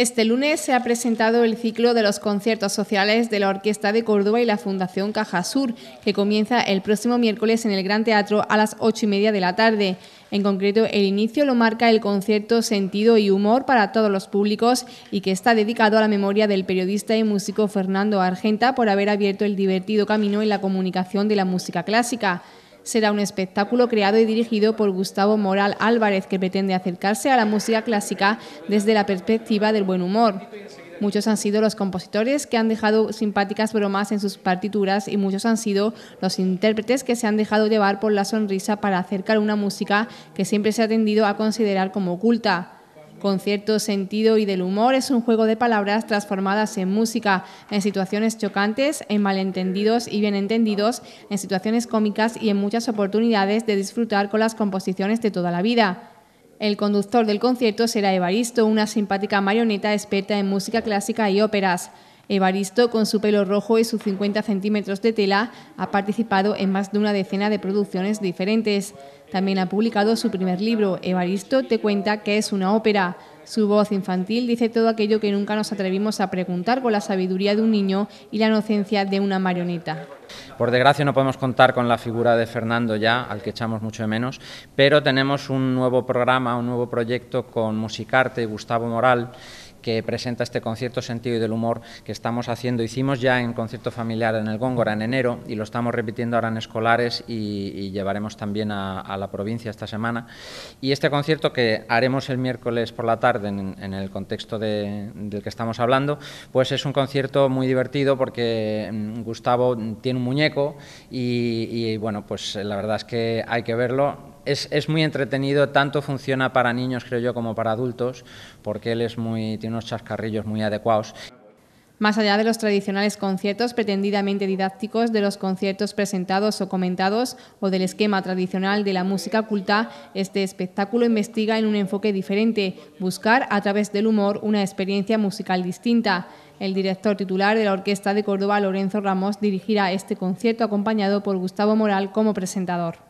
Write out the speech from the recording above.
Este lunes se ha presentado el ciclo de los conciertos sociales de la Orquesta de Córdoba y la Fundación Caja Sur, que comienza el próximo miércoles en el Gran Teatro a las ocho y media de la tarde. En concreto, el inicio lo marca el concierto Sentido y Humor para todos los públicos y que está dedicado a la memoria del periodista y músico Fernando Argenta por haber abierto el divertido camino en la comunicación de la música clásica será un espectáculo creado y dirigido por Gustavo Moral Álvarez que pretende acercarse a la música clásica desde la perspectiva del buen humor. Muchos han sido los compositores que han dejado simpáticas bromas en sus partituras y muchos han sido los intérpretes que se han dejado llevar por la sonrisa para acercar una música que siempre se ha tendido a considerar como oculta con cierto sentido y del humor. Es un juego de palabras transformadas en música, en situaciones chocantes, en malentendidos y bien entendidos, en situaciones cómicas y en muchas oportunidades de disfrutar con las composiciones de toda la vida. El conductor del concierto será Evaristo, una simpática marioneta experta en música clásica y óperas. Evaristo, con su pelo rojo y sus 50 centímetros de tela, ha participado en más de una decena de producciones diferentes. También ha publicado su primer libro, Evaristo te cuenta que es una ópera. Su voz infantil dice todo aquello que nunca nos atrevimos a preguntar con la sabiduría de un niño y la inocencia de una marioneta. Por desgracia no podemos contar con la figura de Fernando ya, al que echamos mucho de menos, pero tenemos un nuevo programa, un nuevo proyecto con Musicarte y Gustavo Moral que presenta este concierto Sentido y del Humor que estamos haciendo. Hicimos ya en concierto familiar en el Góngora en enero y lo estamos repitiendo ahora en escolares y, llevaremos también a, la provincia esta semana. Y este concierto que haremos el miércoles por la tarde en, el contexto del que estamos hablando, pues es un concierto muy divertido porque mm, Gustavo tiene un muñeco y, y bueno, pues la verdad es que hay que verlo es, muy entretenido, tanto funciona para niños, creo yo, como para adultos, porque él es tiene unos chascarrillos muy adecuados. Más allá de los tradicionales conciertos pretendidamente didácticos, de los conciertos presentados o comentados o del esquema tradicional de la música culta, este espectáculo investiga en un enfoque diferente, buscar a través del humor una experiencia musical distinta. El director titular de la Orquesta de Córdoba, Lorenzo Ramos, dirigirá este concierto acompañado por Gustavo Moral como presentador.